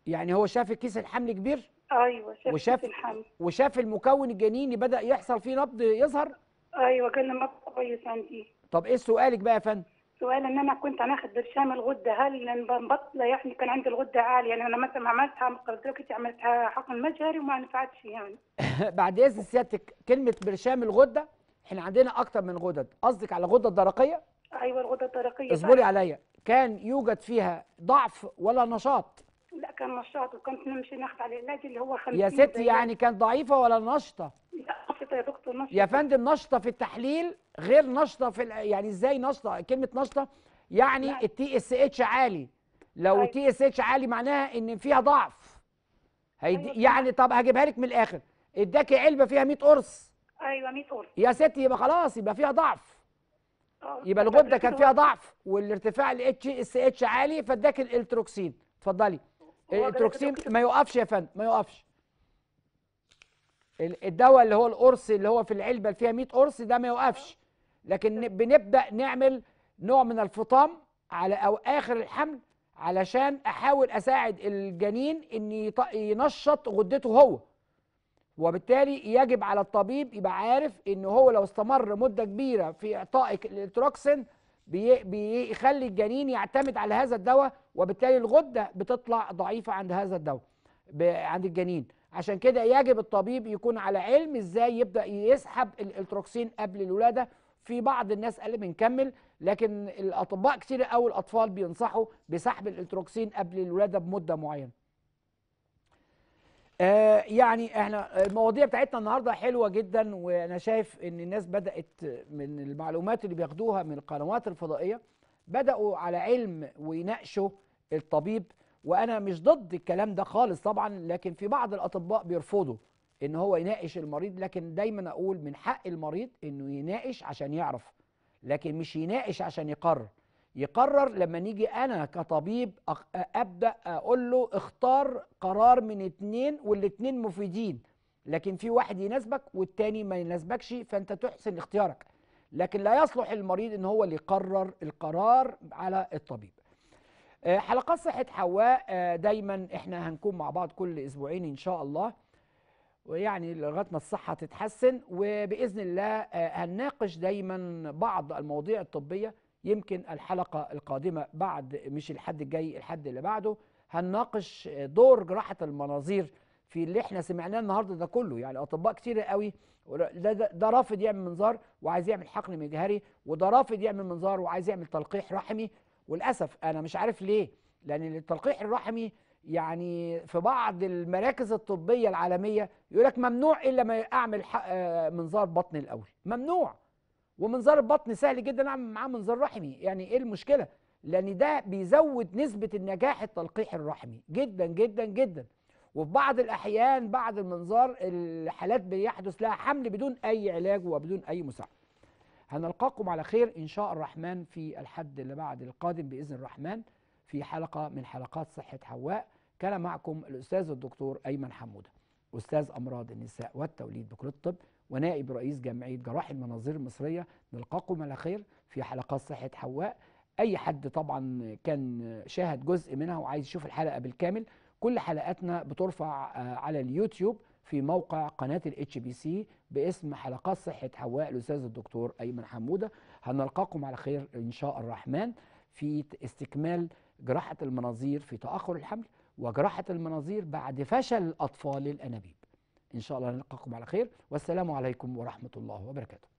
يعني هو شاف كيس الحمل كبير؟ ايوه شاف وشاف الحمل وشاف المكون الجنيني بدا يحصل فيه نبض يظهر؟ ايوه كان نبض كويس عندي طب ايه سؤالك بقى يا فندم؟ سؤال ان انا كنت انا برشام الغده هل بطله يعني كان عندي الغده عاليه يعني انا مثلا عملتها قلت لك عملتها حقن مجهري وما نفعتش يعني بعد اذن سيادتك كلمه برشام الغده احنا عندنا اكتر من غدد قصدك على الغده الدرقيه ايوه الغده الدرقيه اصبري عليا كان يوجد فيها ضعف ولا نشاط لا كان نشاط وكنت نمشي ناخد على العلاج اللي هو 50 يا ستي يعني كانت ضعيفه ولا نشطه لا نشطه يا دكتور نشطه يا فندم نشطه في التحليل غير نشطه في يعني ازاي نشطه كلمه نشطه يعني التي اس اتش عالي لو التي اس اتش عالي معناها ان فيها ضعف هيدي أيوة. يعني طب هجيبها لك من الاخر اداكي علبه فيها 100 قرص ايوه 100 قرص يا ستي يبقى خلاص يبقى فيها ضعف آه، يبقى الغده كان فيها ضعف والارتفاع الاتش اس اتش عالي فاداك الالتروكسين اتفضلي الالتروكسين ما يوقفش يا فندم ما يوقفش الدواء اللي هو القرص اللي هو في العلبه اللي فيها 100 قرص ده ما يوقفش لكن بنبدا نعمل نوع من الفطام على او اخر الحمل علشان احاول اساعد الجنين ان ينشط غدته هو وبالتالي يجب على الطبيب يبقى عارف ان هو لو استمر مده كبيره في اعطاء الالتروكسين بيخلي الجنين يعتمد على هذا الدواء وبالتالي الغده بتطلع ضعيفه عند هذا الدواء عند الجنين عشان كده يجب الطبيب يكون على علم ازاي يبدا يسحب الالتروكسين قبل الولاده في بعض الناس قال لي بنكمل لكن الاطباء كتير قوي الاطفال بينصحوا بسحب الالتروكسين قبل الولاده بمده معينه آه يعني احنا المواضيع بتاعتنا النهارده حلوه جدا وانا شايف ان الناس بدات من المعلومات اللي بياخدوها من القنوات الفضائيه بداوا على علم ويناقشوا الطبيب وانا مش ضد الكلام ده خالص طبعا لكن في بعض الاطباء بيرفضوا ان هو يناقش المريض لكن دايما اقول من حق المريض انه يناقش عشان يعرف لكن مش يناقش عشان يقرر يقرر لما نيجي انا كطبيب ابدا اقول له اختار قرار من اتنين والاتنين مفيدين لكن في واحد يناسبك والتاني ما يناسبكش فانت تحسن اختيارك لكن لا يصلح المريض ان هو اللي يقرر القرار على الطبيب آه، حلقات صحة حواء آه، دايما احنا هنكون مع بعض كل اسبوعين ان شاء الله ويعني لغايه ما الصحه تتحسن وباذن الله آه، هنناقش دايما بعض المواضيع الطبيه يمكن الحلقه القادمه بعد مش الحد الجاي الحد اللي بعده هنناقش آه، دور جراحه المناظير في اللي احنا سمعناه النهارده ده كله يعني اطباء كتير قوي ده, ده, ده رافض يعمل منظار وعايز يعمل حقن مجهري وده رافض يعمل منظار وعايز يعمل تلقيح رحمي وللاسف انا مش عارف ليه لان التلقيح الرحمي يعني في بعض المراكز الطبيه العالميه يقول لك ممنوع الا ما اعمل آه، منظار بطن الاول ممنوع ومنظار البطن سهل جدا اعمل معاه منظار رحمي يعني ايه المشكله لان ده بيزود نسبه النجاح التلقيح الرحمي جدا جدا جدا وفي بعض الاحيان بعد المنظار الحالات بيحدث لها حمل بدون اي علاج وبدون اي مساعده هنلقاكم على خير ان شاء الرحمن في الحد اللي بعد القادم باذن الرحمن في حلقه من حلقات صحه حواء كان معكم الأستاذ الدكتور أيمن حمودة أستاذ أمراض النساء والتوليد بكلية الطب ونائب رئيس جمعية جراح المناظير المصرية نلقاكم على خير في حلقات صحة حواء أي حد طبعا كان شاهد جزء منها وعايز يشوف الحلقة بالكامل كل حلقاتنا بترفع آه، على اليوتيوب في موقع قناة الاتش بي سي باسم حلقات صحة حواء الأستاذ الدكتور أيمن حمودة هنلقاكم على خير إن شاء الرحمن في استكمال جراحة المناظير في تأخر الحمل وجراحة المناظير بعد فشل الأطفال الأنابيب إن شاء الله نلقاكم على خير والسلام عليكم ورحمة الله وبركاته